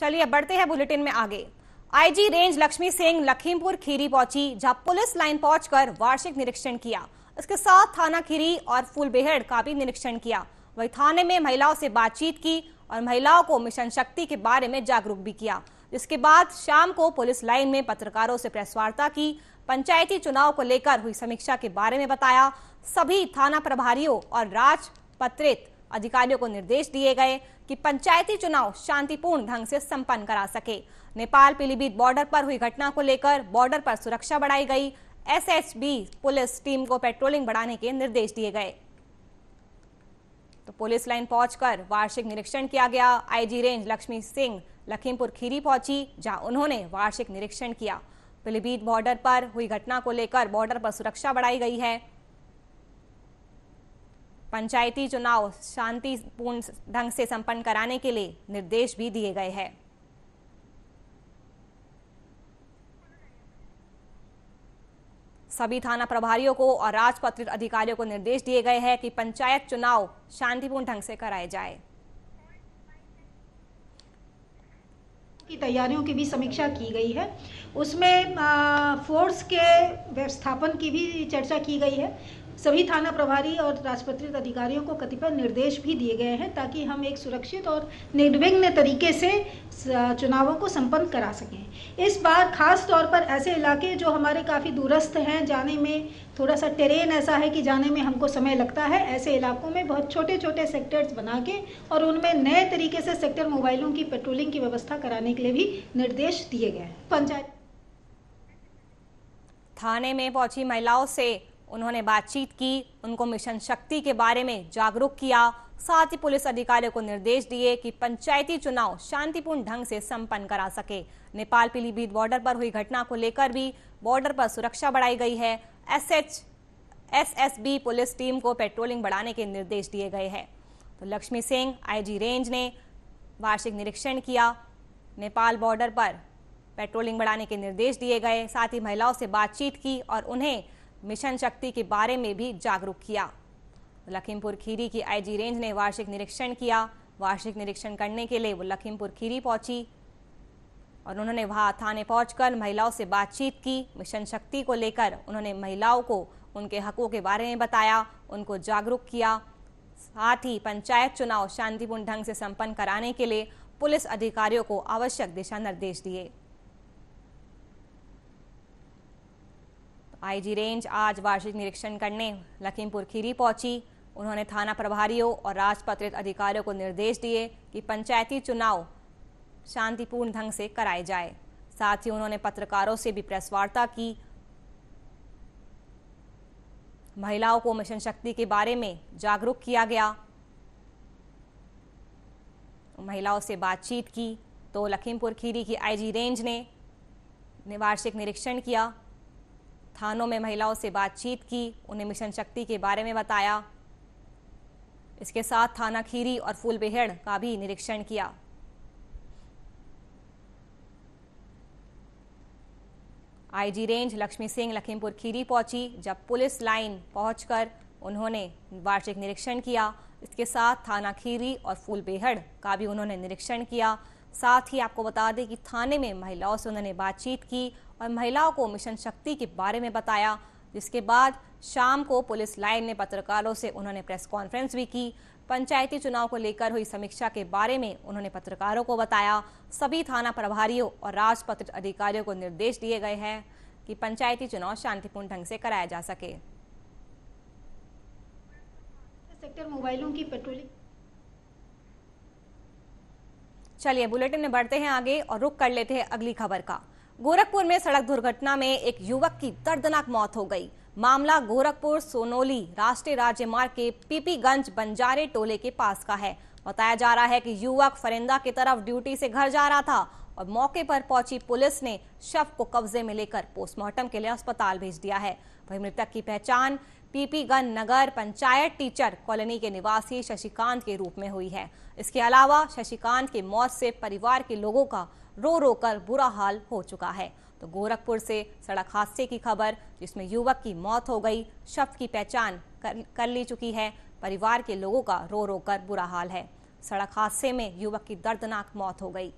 चलिए बढ़ते हैं बुलेटिन में आगे आईजी रेंज लक्ष्मी सिंह लखीमपुर खीरी पहुंची जहां पुलिस लाइन पहुंचकर वार्षिक निरीक्षण किया इसके साथ थाना खीरी और फूलबेहड़ का भी निरीक्षण किया वही थाने में महिलाओं से बातचीत की और महिलाओं को मिशन शक्ति के बारे में जागरूक भी किया जिसके बाद शाम को पुलिस लाइन में पत्रकारों से प्रेस वार्ता की पंचायती चुनाव को लेकर हुई समीक्षा के बारे में बताया सभी थाना प्रभारियों और राजपत्रित अधिकारियों को निर्देश दिए गए कि पंचायती चुनाव शांतिपूर्ण ढंग से संपन्न करा सके नेपाल पीलीभीत बॉर्डर पर हुई घटना को लेकर बॉर्डर पर सुरक्षा बढ़ाई गई एसएचबी पुलिस टीम को पेट्रोलिंग बढ़ाने के निर्देश दिए गए तो पुलिस लाइन पहुंचकर वार्षिक निरीक्षण किया गया आईजी रेंज लक्ष्मी सिंह लखीमपुर खीरी पहुंची जहां उन्होंने वार्षिक निरीक्षण किया पीलीभीत बॉर्डर पर हुई घटना को लेकर बॉर्डर पर सुरक्षा बढ़ाई गई है पंचायती चुनाव शांतिपूर्ण ढंग से संपन्न कराने के लिए निर्देश भी दिए गए हैं सभी थाना प्रभारियों को और राजपत्रित अधिकारियों को निर्देश दिए गए हैं कि पंचायत चुनाव शांतिपूर्ण ढंग से कराए जाए की तैयारियों की भी समीक्षा की गई है उसमें फोर्स के व्यवस्थापन की भी चर्चा की गई है सभी थाना प्रभारी और राजपत्रित अधिकारियों को कतिपय निर्देश भी दिए गए हैं ताकि हम एक सुरक्षित और निर्विघ्न तरीके से चुनावों को संपन्न करा सकें इस बार खास तौर पर ऐसे इलाके जो हमारे काफ़ी दूरस्थ हैं जाने में थोड़ा सा टेरेन ऐसा है कि जाने में हमको समय लगता है ऐसे इलाकों में बहुत छोटे छोटे सेक्टर्स बना के और उनमें नए तरीके से सेक्टर मोबाइलों की पेट्रोलिंग की व्यवस्था कराने के लिए भी निर्देश दिए गए हैं पंचायत थाने में पहुंची महिलाओं से उन्होंने बातचीत की उनको मिशन शक्ति के बारे में जागरूक किया साथ ही पुलिस अधिकारियों को निर्देश दिए कि पंचायती चुनाव शांतिपूर्ण ढंग से संपन्न करा सके नेपाल पीलीभीत बॉर्डर पर हुई घटना को लेकर भी बॉर्डर पर सुरक्षा बढ़ाई गई है एसएच एसएसबी पुलिस टीम को पेट्रोलिंग बढ़ाने के निर्देश दिए गए हैं तो लक्ष्मी सिंह आईजी रेंज ने वार्षिक निरीक्षण किया नेपाल बॉर्डर पर पेट्रोलिंग बढ़ाने के निर्देश दिए गए साथ ही महिलाओं से बातचीत की और उन्हें मिशन शक्ति के बारे में भी जागरूक किया लखीमपुर खीरी की आईजी रेंज ने वार्षिक निरीक्षण किया वार्षिक निरीक्षण करने के लिए वो लखीमपुर खीरी पहुंची और उन्होंने वहां थाने पहुंचकर महिलाओं से बातचीत की मिशन शक्ति को लेकर उन्होंने महिलाओं को उनके हकों के बारे में बताया उनको जागरूक किया साथ ही पंचायत चुनाव शांतिपूर्ण ढंग से संपन्न कराने के लिए पुलिस अधिकारियों को आवश्यक दिशा निर्देश दिए आईजी रेंज आज वार्षिक निरीक्षण करने लखीमपुर खीरी पहुंची उन्होंने थाना प्रभारियों और राजपत्रित अधिकारियों को निर्देश दिए कि पंचायती चुनाव शांतिपूर्ण ढंग से कराए जाए साथ ही उन्होंने पत्रकारों से भी प्रेस वार्ता की महिलाओं को मिशन शक्ति के बारे में जागरूक किया गया महिलाओं से बातचीत की तो लखीमपुर खीरी की आईजी रेंज ने वार्षिक निरीक्षण किया थानों में महिलाओं से बातचीत की उन्हें मिशन शक्ति के बारे में बताया इसके साथ थाना खीरी और फूलबेहड़ का भी निरीक्षण किया आईजी रेंज लक्ष्मी सिंह लखीमपुर खीरी पहुंची जब पुलिस लाइन पहुंचकर उन्होंने वार्षिक निरीक्षण किया इसके साथ थाना खीरी और फूलबेहड़ का भी उन्होंने निरीक्षण किया साथ ही आपको बता दें कि थाने में महिलाओं से उन्होंने बातचीत की और महिलाओं को मिशन शक्ति के बारे में बताया जिसके बाद शाम को पुलिस लाइन ने पत्रकारों से उन्होंने प्रेस कॉन्फ्रेंस भी की पंचायती चुनाव को लेकर हुई समीक्षा के बारे में उन्होंने पत्रकारों को बताया सभी थाना प्रभारियों और राजपत्रित अधिकारियों को निर्देश दिए गए हैं कि पंचायती चुनाव शांतिपूर्ण ढंग से कराया जा सके सेक्टर मोबाइलों की पेट्रोलिंग चलिए बुलेटिन में बढ़ते हैं आगे और रुक कर लेते हैं अगली खबर का गोरखपुर में सड़क दुर्घटना में एक युवक की दर्दनाक मौत हो गई मामला गोरखपुर सोनोली राष्ट्रीय राजमार्ग के पीपीगंज बंजारे टोले के पास का है बताया जा रहा है कि युवक फरिंदा की तरफ ड्यूटी से घर जा रहा था और मौके पर पहुंची पुलिस ने शव को कब्जे में लेकर पोस्टमार्टम के लिए अस्पताल भेज दिया है वही मृतक की पहचान पीपीगंज नगर पंचायत टीचर कॉलोनी के निवासी शशिकांत के रूप में हुई है इसके अलावा शशिकांत की मौत से परिवार के लोगों का रो रो कर बुरा हाल हो चुका है तो गोरखपुर से सड़क हादसे की खबर जिसमें युवक की मौत हो गई शव की पहचान कर, कर ली चुकी है परिवार के लोगों का रो रो कर बुरा हाल है सड़क हादसे में युवक की दर्दनाक मौत हो गई